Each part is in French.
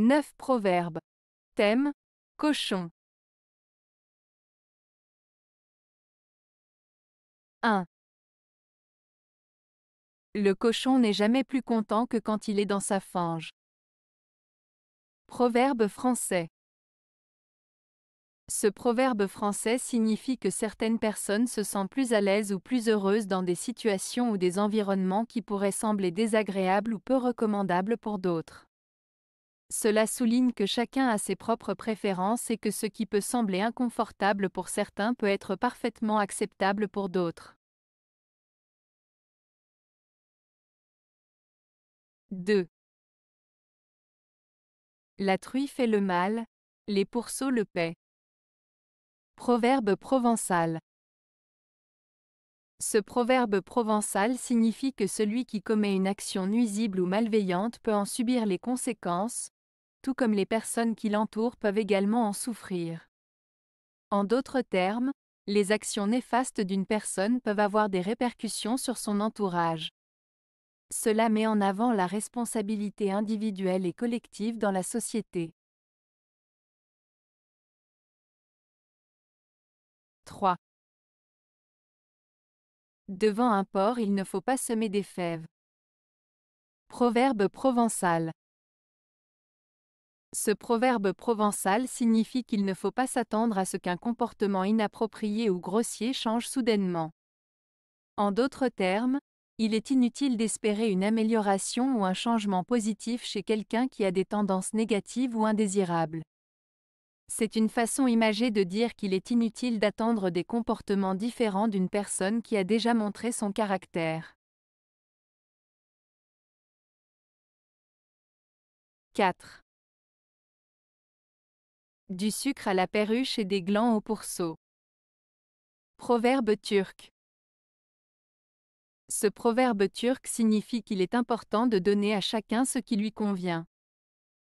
9 proverbes. Thème Cochon. 1. Le cochon n'est jamais plus content que quand il est dans sa fange. Proverbe français. Ce proverbe français signifie que certaines personnes se sentent plus à l'aise ou plus heureuses dans des situations ou des environnements qui pourraient sembler désagréables ou peu recommandables pour d'autres. Cela souligne que chacun a ses propres préférences et que ce qui peut sembler inconfortable pour certains peut être parfaitement acceptable pour d'autres. 2. La truie fait le mal, les pourceaux le paient. Proverbe provençal. Ce proverbe provençal signifie que celui qui commet une action nuisible ou malveillante peut en subir les conséquences, tout comme les personnes qui l'entourent peuvent également en souffrir. En d'autres termes, les actions néfastes d'une personne peuvent avoir des répercussions sur son entourage. Cela met en avant la responsabilité individuelle et collective dans la société. 3. Devant un porc, il ne faut pas semer des fèves. Proverbe provençal. Ce proverbe provençal signifie qu'il ne faut pas s'attendre à ce qu'un comportement inapproprié ou grossier change soudainement. En d'autres termes, il est inutile d'espérer une amélioration ou un changement positif chez quelqu'un qui a des tendances négatives ou indésirables. C'est une façon imagée de dire qu'il est inutile d'attendre des comportements différents d'une personne qui a déjà montré son caractère. 4 du sucre à la perruche et des glands au pourceau. Proverbe turc. Ce proverbe turc signifie qu'il est important de donner à chacun ce qui lui convient.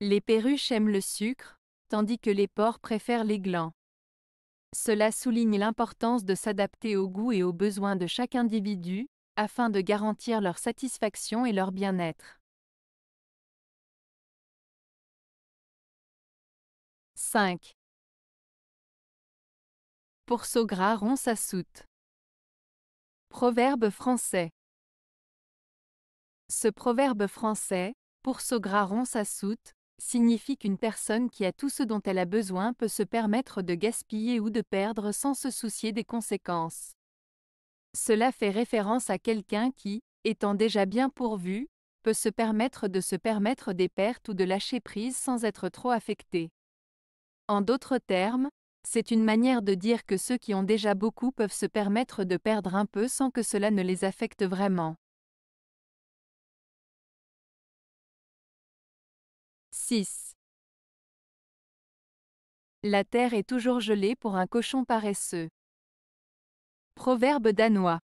Les perruches aiment le sucre, tandis que les porcs préfèrent les glands. Cela souligne l'importance de s'adapter au goûts et aux besoins de chaque individu, afin de garantir leur satisfaction et leur bien-être. 5. Pour gras ron sa soute. Proverbe français. Ce proverbe français, pour gras ron sa soute, signifie qu'une personne qui a tout ce dont elle a besoin peut se permettre de gaspiller ou de perdre sans se soucier des conséquences. Cela fait référence à quelqu'un qui, étant déjà bien pourvu, peut se permettre de se permettre des pertes ou de lâcher prise sans être trop affecté. En d'autres termes, c'est une manière de dire que ceux qui ont déjà beaucoup peuvent se permettre de perdre un peu sans que cela ne les affecte vraiment. 6. La terre est toujours gelée pour un cochon paresseux. Proverbe danois.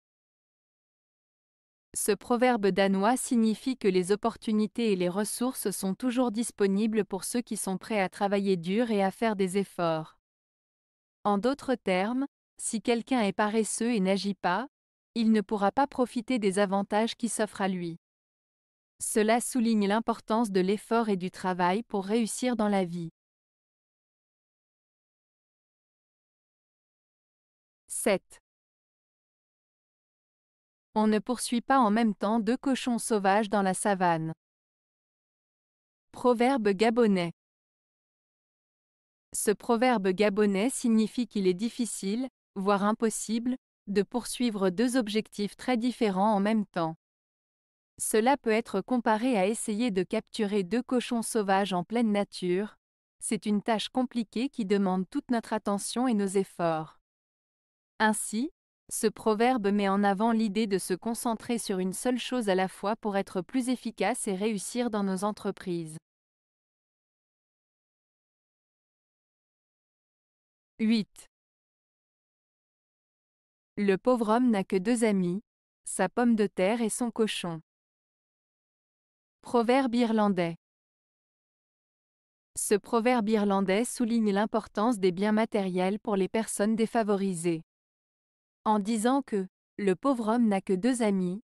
Ce proverbe danois signifie que les opportunités et les ressources sont toujours disponibles pour ceux qui sont prêts à travailler dur et à faire des efforts. En d'autres termes, si quelqu'un est paresseux et n'agit pas, il ne pourra pas profiter des avantages qui s'offrent à lui. Cela souligne l'importance de l'effort et du travail pour réussir dans la vie. 7. On ne poursuit pas en même temps deux cochons sauvages dans la savane. Proverbe gabonais. Ce proverbe gabonais signifie qu'il est difficile, voire impossible, de poursuivre deux objectifs très différents en même temps. Cela peut être comparé à essayer de capturer deux cochons sauvages en pleine nature. C'est une tâche compliquée qui demande toute notre attention et nos efforts. Ainsi, ce proverbe met en avant l'idée de se concentrer sur une seule chose à la fois pour être plus efficace et réussir dans nos entreprises. 8. Le pauvre homme n'a que deux amis, sa pomme de terre et son cochon. Proverbe irlandais. Ce proverbe irlandais souligne l'importance des biens matériels pour les personnes défavorisées en disant que le pauvre homme n'a que deux amis,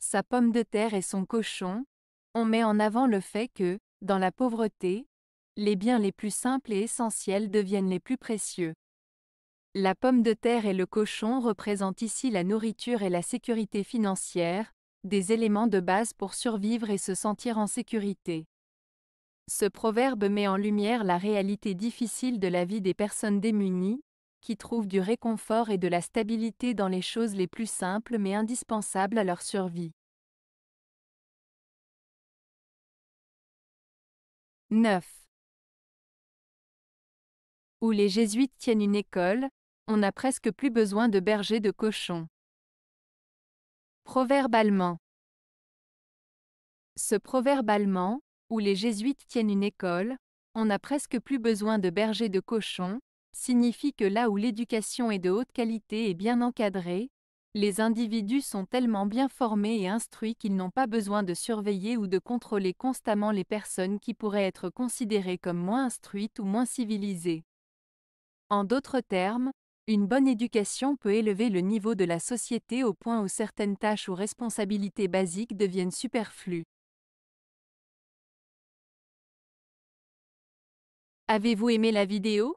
sa pomme de terre et son cochon, on met en avant le fait que, dans la pauvreté, les biens les plus simples et essentiels deviennent les plus précieux. La pomme de terre et le cochon représentent ici la nourriture et la sécurité financière, des éléments de base pour survivre et se sentir en sécurité. Ce proverbe met en lumière la réalité difficile de la vie des personnes démunies, qui trouvent du réconfort et de la stabilité dans les choses les plus simples mais indispensables à leur survie. 9. Où les jésuites tiennent une école, on n'a presque plus besoin de bergers de cochons. Proverbe allemand. Ce proverbe allemand, où les jésuites tiennent une école, on n'a presque plus besoin de bergers de cochons, signifie que là où l'éducation est de haute qualité et bien encadrée, les individus sont tellement bien formés et instruits qu'ils n'ont pas besoin de surveiller ou de contrôler constamment les personnes qui pourraient être considérées comme moins instruites ou moins civilisées. En d'autres termes, une bonne éducation peut élever le niveau de la société au point où certaines tâches ou responsabilités basiques deviennent superflues. Avez-vous aimé la vidéo